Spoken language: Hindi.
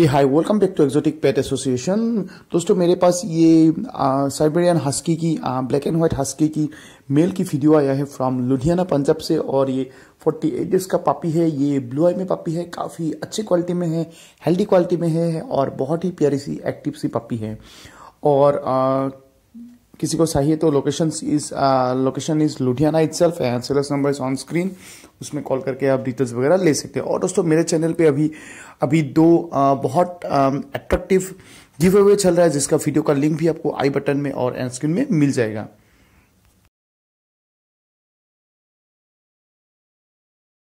A hi welcome back to exotic pet association दोस्तों मेरे पास ये साइबेरियन हस्की की ब्लैक एंड व्हाइट हस्की की मेल की वीडियो आया है फ्रॉम लुधियाना पंजाब से और ये 48 डेज का पापी है ये ब्लू आई में पापी है काफ़ी अच्छी क्वालिटी में है हेल्दी क्वालिटी में है और बहुत ही प्यारी सी एक्टिव सी पापी है और आ, किसी को चाहिए तो location is location is Ludhiana itself and sellers number is on screen उसमें कॉल करके आप डिटेल्स वगैरह ले सकते हैं और दोस्तों मेरे चैनल पे अभी अभी दो आ, uh, बहुत अट्रैक्टिव गिव अवे चल रहा है जिसका वीडियो का लिंक भी आपको आई बटन में और एंड स्क्रीन में मिल जाएगा